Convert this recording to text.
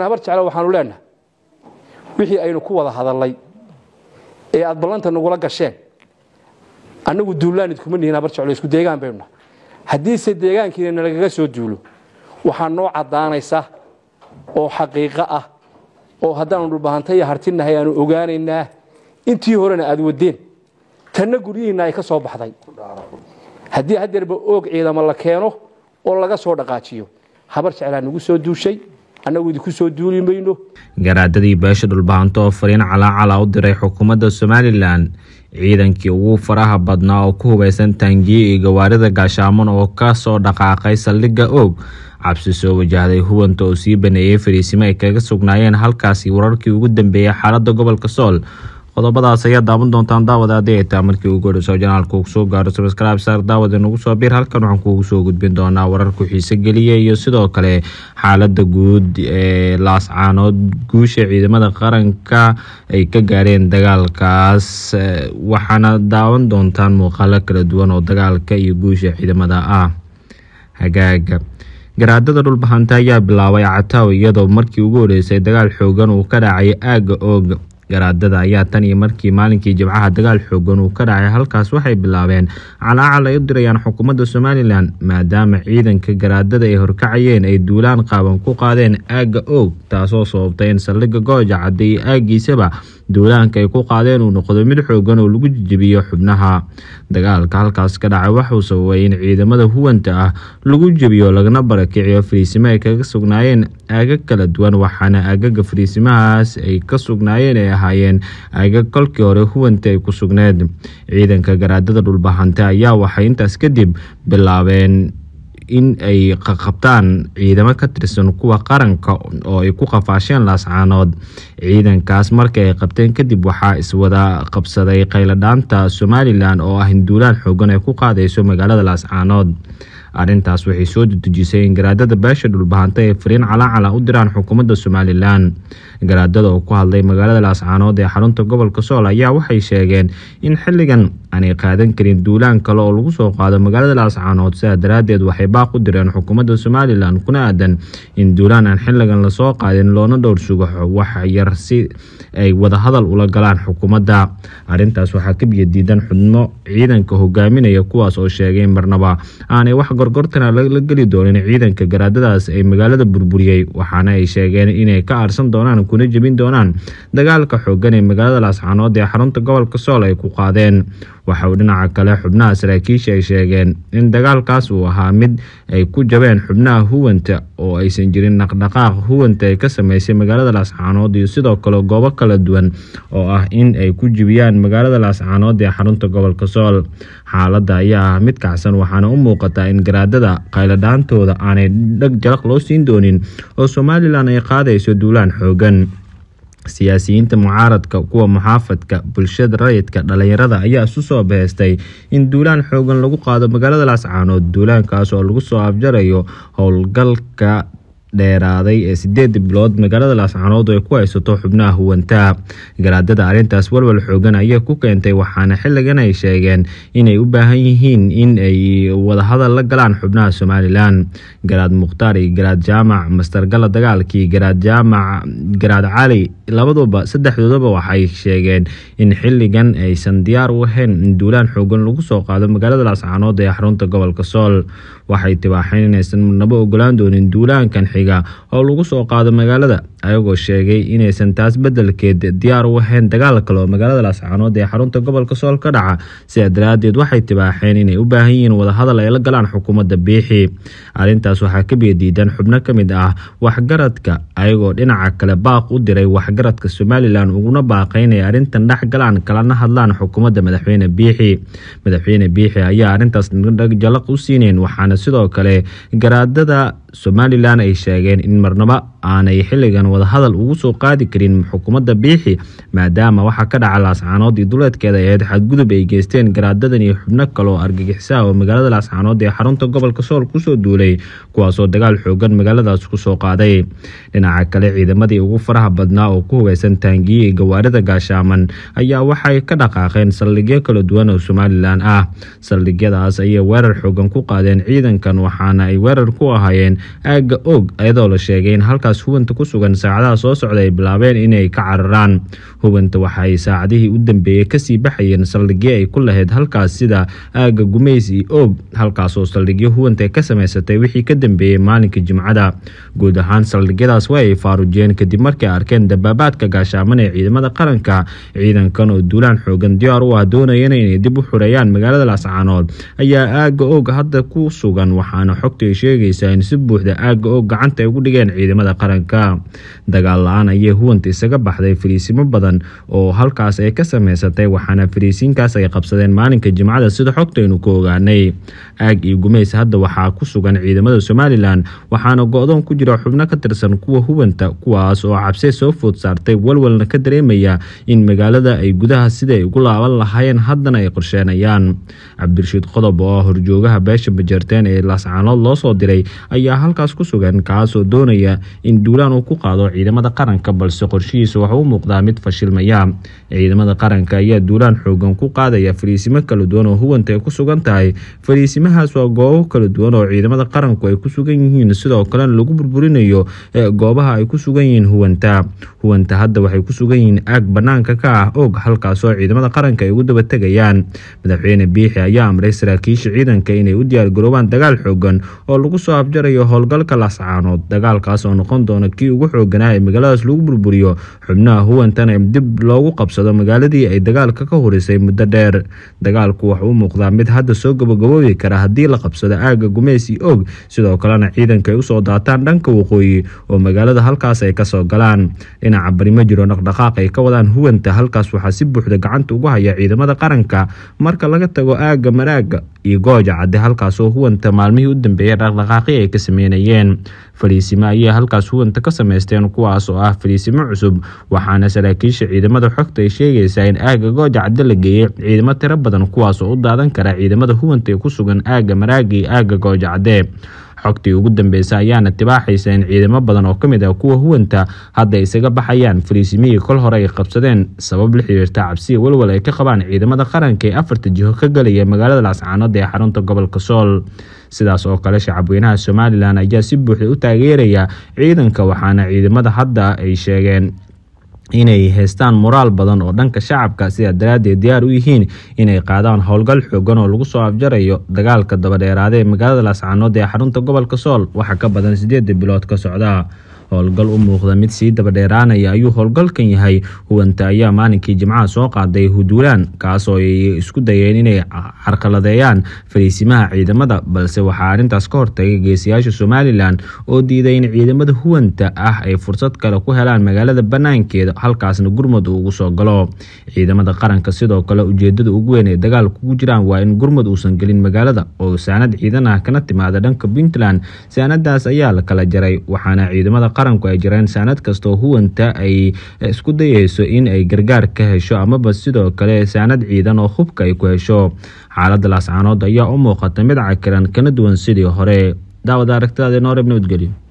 mar jecla waxaanu leenahay wixii aynu ku wada hadalay ee aad ballanta nagula gasheen annagu duulaan idkuma nihin amar jeclo isku deegaan baynu nahay haddiise deegaankiina nalagaga soo duulo waxaa noo caddaanaysa oo xaqiiqo ah oo haddaanu dhulbahanta iyo aanu ogaanaynaa intii horena aad wadeen tanna guryihiinna ay ka soo baxday haddii haddeerba oog ciidamo la keeno oo laga soo dhaqaajiyo habar jeclaa nagu soo duushay annagu idinku soo duuli mayno garaadadii beesha dhulbahanto oo fariin calaacala u diray xukuumadda somalilan ciidankii ugu faraha badnaa oo ku hubaysan taangiyo iyo gawaarida gaashaamon oo ka soo dhaqaaqay saldhigga oog cabsi soo wajahday hubanta oo sii baneeyey fariisimo ay kaga sugnaayeen halkaasi wararkii ugu dambeeyey xaaladda gobolka sool qodobadaas ayaa daawan doontaan daawada haddii ay taha markii uu godhasoo janaalka uu soo gaaro sabaskraab saar daawada nagu soo biir halkan waxaan kuugu soo gudbin doonaa wararku xiise geliya iyo sidoo kale xaaladda guud ee laascaanood guusha ciidamada qaranka ay ka gaareen dagaalkaas waxaana daawan doontaan muuqaalo kala duwan oo dagaalka iyo guusha ciidamada ah hagaaga garaadada dhulbahanta ayaa bilaabay cataw iyadoo markii ugu horeysay dagaal xoogan uu ka dhacay aaga ooga garaadada ayaa tan iyo markii maalinkii jimcaha dagaal xoogan uu ka dhacay halkaas waxay bilaabeen calaacal ay u dirayaan xukuumadda somalilan maadaama ciidanka garaadada ay horkacayeen ay duulaan qaaban ku qaadeen aagga oog taasoo sababtay in saldhigga gooja cadda iyo aaggiisaba duulaanka ay ku qaadeen uu noqdo mid xooggan oo lagu jijibiyo xubnaha dagaalka halkaas ka dhacay waxauu sababay in ciidamada huwanta ah lagu jebiyo lagana barakiciyo fariisimo ay kaga sugnaayeen aagag kala duwan waxaana aagaga fariisimahaas ay ka sugnaayeen ay ahaayeen aagag kolkii hore huwanta ay ku sugneed ciidanka garaadada dhulbahanta ayaa waxay intaas kadib bilaabeen in ay qabtaan ciidamo ka tirsan kuwa qaranka oo ay ku qafaasheen laascaanood ciidankaas markii ay qabteen kadib waxaa iswada qabsaday qayladhaanta somalilan oo ah hinduulaan xoogan ay ku qaadayso magaalada laascaanood arintaas waxay soo dedejisay in garaadada beesha dhulbahanta ay fariin calaacalan u diraan xukuumadda somalilan garaadada oo ku hadlay magaalada laascaanood ee xarunta gobolka sool ayaa waxay sheegeen in xilligan aanay qaadan karin duulaan kale oo lagu soo qaado magaalada laascaanood sidaa daraaddeed waxay baaq u direen xukuumadda somalilan kuna aadan in duulaan aan xilligan lasoo qaadin loona dhowr sugaxo wax yar si ay wadahadal ula galaan xukuumadda arintaas waxaa ka biyo diidan ciidanka hogaaminaya kuwaas oo sheegay marnaba aanay wax gorgortana la geli doonin ciidanka garaadadaas ay magaalada burburiyey waxaana ay sheegeen inay ka aarsan doonaan kuna jebin doonaan dagaalka xoogan ee magaalada laascaanood ee xarunta gobolka sool ay ku qaadeen waxa uu dhinaca kale xubnaha saraakiisha ay sheegeen in dagaalkaas uu ahaa mid ay ku jabeen xubnaha huwanta oo aysan jirin dhaqdhaqaaq huwanta ay ka sameysay magaalada laascaanood iyo sidoo kale goobo kala duwan oo ah in ay ku jibiyaan magaalada laascaanood ee xarunta gobolka sool xaaladda ayaa ah mid kacsan waxaana u muuqataa in garaadada qayladhaantooda aanay dhag jalaq loo siin doonin oo somalilan ay qaadayso duulaan xoogan siyaasiyiinta mucaaradka kuwa muxaafadka bulshada rayidka dhallinyarada ayaa isu soo baheystay in duulaan xoogan lagu qaado magaalada lascaanood duulaankaas oo lagu soo afjarayo howlgalka dheeraaday ee sideed bilood magaalada laascaanood ay ku haysato xubnaha huwanta garaadada arintaas walwal xoogan ayay ku keentay waxaana xilligan ay sheegeen inay u baahan yihiin in ay wadahadal la galaan xubnaha somalilan garaad mukhtaar iyo garaad jaamac mastargala dagaalkii garaad jaamac garaad cali labaduba saddexdooduba waxay sheegeen in xilligan aysan diyaar u ahayn in duulaan xoogan lagu soo qaado magaalada laascaanood ee xarunta gobolka sool waxay tibaaxeen inaysan marnabo ogolaan doonin duulaankan amniga oo lagu soo qaado magaalada ayagoo sheegay inaysan taas beddelkeed diyaar u ahayn dagaal kale oo magaalada laascaanood ee xarunta gobolka sool ka dhaca sidaa daraadeed waxay tibaaxeen inay u baahan yihiin wadahadal ay la galaan xukuumadda biixi arrintaas waxaa ka biyadiidan xubno ka mid ah waxgaradka ayagoo dhinaca kale baaq u diray waxgaradka somalilan uguna baaqay inay arrintan dhex galaan kalana hadlaan xukuumadda madaxweyne biixi madaxweyne biixi ayaa arrintaas jalaq u siineen waxaana sidoo kale garaadada somalilan ay sheegeen in marnaba aanay xiligan wadahadal ugu soo qaadi karin xukuumadda biixi maadaama waxaa ka dhaca laascaanood laascaanoodii duleedkeeda aheyd xadgudub ay geysteen garaadadan iyo xubno kale oo argagixisaha oo magaalada laascaanood ee xarunta gobolka sool kusoo duulay kuwaasoo dagaal xoogan magaaladaas kusoo qaaday dhinaca kale ciidamadii ugu faraha badnaa oo ku hubeysan taangiyii gawaarida gaashaaman ayaa waxay ka dhaqaaqeen saldhigyo kala duwan oo somalilan ah saldhigyadaas ayay weerar xoogan ku qaadeen ciidankan waxaana ay weerar ku ahaayeen aagga og iyadoo la sheegay in halkaas halkaas hubanta ku sugan saacadaha soo socda ay bilaabeen inay ka cararaan hubanta waxaay saacadihii u dambeeyey kasii baxayeen saldhigyo ay ku lahayd halkaas sida aagga gumays iyo oog halkaasoo saldhigyo hubanta ka samaysatay wixii ka dambeeyey maalinka jimcada guud ahaan saldhigyadaas waa ay faarujiyeen kadib markay arkeen dabaabaadka gaashaaman ee ciidamada qaranka ciidankan oo duulaan xoogan diyaar u ah doonayana inay dib u xureeyaan magaalada laascaanood ayaa aagga oog hadda ku sugan waxaana xogta ay sheegaysaa in si buuxda aagga oog gacanta ay ugu dhigeen ciidamada qaranka qaranka dagaal la-aan ayay huwanta isaga baxday fariisimo badan oo halkaas ay ka samaysatay waxaana fariisiinkaas ay qabsadeen maalinka jimcada sida xogtaynu ku ogaanay aag iyo gumays hadda waxaa ku sugan ciidamada somalilan waxaana go-doon ku jira xubno ka tirsan kuwa huwanta kuwaas oo cabse soo food saartay walwalna ka dareemaya in magaalada ay gudaha sida ay ugu laaban lahaayeen haddana ay qorsheenayaan cabdirashiid qodob oo ah horjoogaha beesha bajarteen ee laascaanood loo soo diray ayaa halkaas ku sugan kaasoo doonaya in duulaan uu ku qaado ciidamada qaranka balse qorshihiisa waxa u muuqdaa mid fashilmaya ciidamada qaranka ayaa duulaan xoogan ku qaadaya fariisimo kala duwan oo huwanta ay ku sugan tahay fariisimahaas waa goobo kala duwan oo ciidamada qaranku ay ku sugan yihiin sidoo kalena lagu burburinayo e, goobaha ay ku sugan yihiin huwanta huwanta hadda waxay ku sugan yihiin aag banaanka ka ah og halkaasoo ciidamada qaranka ay ugu daba tegayaan madaxweyne biixi ayaa amray saraakiisha ciidanka inay u diyaargaroobaan dagaal xoogan oo lagu soo afjarayo howlgalka lascaanood dagaalkaas oo noqon noqon kii ugu xooganaa ee magaaladaas lagu burburiyo xubnaha huwantana dib loogu qabsado magaaladii ay dagaalka ka horeysay muddo dheer dagaalku waxauu muuqdaa mid hadda soo gabagaboobi kara haddii la qabsado aaga gumeys iyo og sidoo kalena ciidanka ay usoo daataan dhanka waqooyi oo magaalada halkaas ay kasoo galaan dhinaca bari ma jiro dhaqdhaqaaq ay ka wadaan huwanta halkaas waxaa si buuxda gacanta ugu haya ciidamada qaranka marka laga tago aaga maraaga iyo gooja cadde halkaasoo huwanta maalmihii u dambeeyey dhaqdhaqaaqi ay ka sameynayeen fariisimo ayay halkaas huwanta ka sameysteen kuwaas oo ah fariisimo cusub waxaana saraakiisha ciidamada xogta ay sheegaysaa in aagga gooja cadde la geeyey ciidamo tiro badan kuwaas oo u daadan kara ciidamada huwanta ee ku sugan aagga maraagi iyo aagga gooja cadde xogtii ugu dambeysa ayaana tibaaxaysa in ciidamo badan oo ka mid ah kuwa huwanta hadda isaga baxayaan fariisimihii kol hore ay qabsadeen sabab la xiriirta cabsiya walwal ay ka qabaan ciidamada qaranka ee afarta jiho ka galaya magaalada laascaanood ee xarunta gobolka sool sidaas oo kale shacabweynaha somalilan ayaa si buuxda u taageeraya ciidanka waxaana ciidamada hadda ay sheegeen inay haystaan moraal badan oo dhanka shacabka sidaa daraaddeed diyaar u yihiin inay qaadaan howlgal xooggan oo lagu soo afjarayo dagaalka dabadheeraada ee magaalada laascaanood ee xarunta gobolka sool waxa ka badan siddeeda bilood ka socdaa howlgal u muuqda mid sii dabadheeraanaya ayuu howlgalkan yahay huwanta ayaa maalinkii jimcaha soo qaaday huduulaan kaasoo ay isku dayeen inay carqaladeeyaan fariisimaha ciidamada balse waxaa arrintaas ka hortagay geesiyaasha somalilan oo diiday in ciidamada huwanta ah ay fursad kale ku helaan magaalada banaankeeda halkaasna gurmud uu ugu soo galo ciidamada qaranka sidoo kale ujeedada ugu weyn ee dagaalka ugu jiraan waa in gurmud uusan gelin magaalada oo saanad ciidan ah kana timaada dhanka puntland saanadaas ayaa la kala jaray waxaana ciidamada qaranku ay jiraan saanad kastoo huwanta ay eh, isku dayeyso in ay gargaar ka hesho amaba sidoo kale saanad ciidan oo hubka ay ku hesho xaaladda laascaanood ayaa u muuqata mid cakiran kana duwan sidii hore daawad aragtidaade nooreb